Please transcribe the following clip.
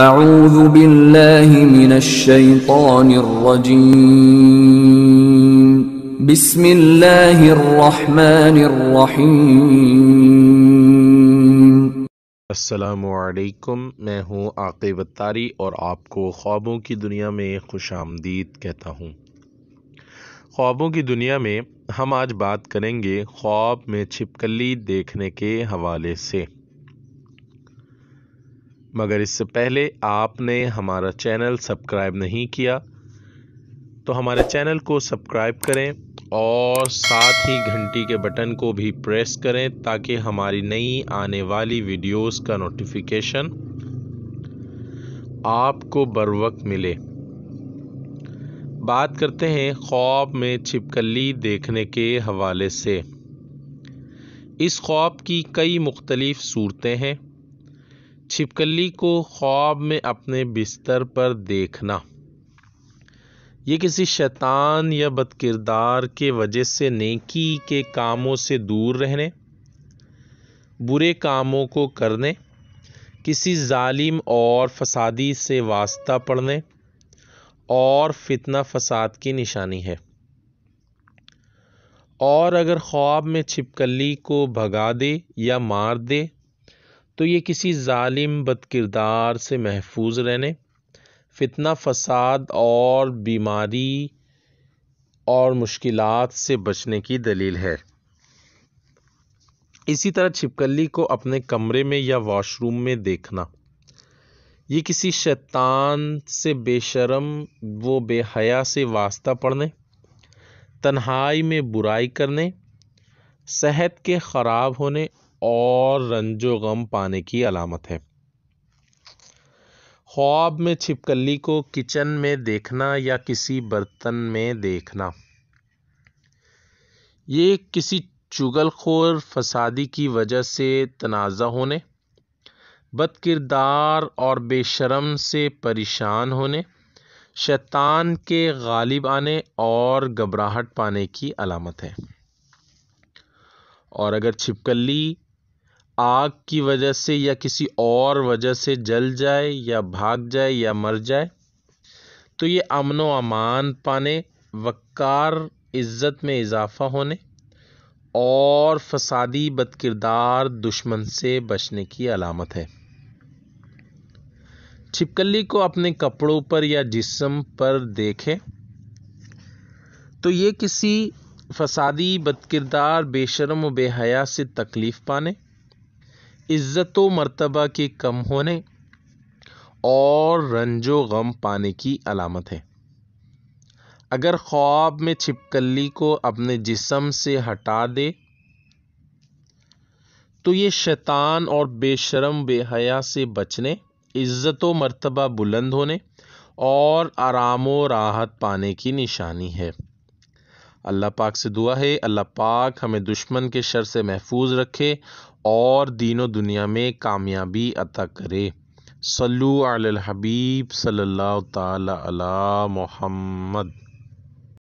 أعوذ بالله من الشيطان الرجيم بسم الله الرحمن الرحيم असलकुम मैं हूँ आकिब अतारी और आपको ख्वाबों की दुनिया में खुश आमदीद कहता हूँ ख्वाबों की दुनिया में हम आज बात करेंगे ख्वाब में छिपकली देखने के हवाले से मगर इससे पहले आपने हमारा चैनल सब्सक्राइब नहीं किया तो हमारे चैनल को सब्सक्राइब करें और साथ ही घंटी के बटन को भी प्रेस करें ताकि हमारी नई आने वाली वीडियोस का नोटिफिकेशन आपको बर वक्त मिले बात करते हैं ख्वाब में छिपकली देखने के हवाले से इस ख्वाब की कई मुख्तलिफ़ सूरतें हैं छिपकली को ख्वाब में अपने बिस्तर पर देखना ये किसी शैतान या बदकिरदार के वजह से नेकी के कामों से दूर रहने बुरे कामों को करने किसी जालिम और फसादी से वास्ता पड़ने और फितना फसाद की निशानी है और अगर ख्वाब में छिपकली को भगा दे या मार दे तो ये किसी ालिम बद किरदार से महफूज रहने फितना फसाद और बीमारी और मुश्किल से बचने की दलील है इसी तरह छिपकली को अपने कमरे में या वॉशरूम में देखना ये किसी शैतान से बेशरम वो बेहया से वास्ता पड़ने तन्हाई में बुराई करने सेहत के ख़राब होने और रंजो गम पाने की अलामत है ख्वाब में छिपकली को किचन में देखना या किसी बर्तन में देखना ये किसी चुगलखोर फसादी की वजह से तनाज़ा होने बदकिरदार और बेशरम से परेशान होने शैतान के गालिब आने और घबराहट पाने की अलामत है और अगर छिपकली आग की वजह से या किसी और वजह से जल जाए या भाग जाए या मर जाए तो ये अमन व अमान पाने वक़ार इज़्ज़त में इजाफ़ा होने और फसादी बदकिरदार दुश्मन से बचने की अलामत है छिपकली को अपने कपड़ों पर या जिसम पर देखें तो ये किसी फसादी बदकिरदार बेशरम व बेहया से तकलीफ़ पाने इज़्ज़त मरतबा के कम होने और रंजो गम पाने की अलामत है अगर ख्वाब में छिपकली को अपने जिसम से हटा दे तो ये शैतान और बेशरम बेहया से बचने इज़्ज़त मरतबा बुलंद होने और आराम व राहत पाने की निशानी है अल्लाह पाक से दुआ है अल्लाह पाक हमें दुश्मन के शर से महफूज रखे और दीनों दुनिया में कामयाबी अता करे सल्लु अल हबीब सल्लल्लाहु ताला अला मोहम्मद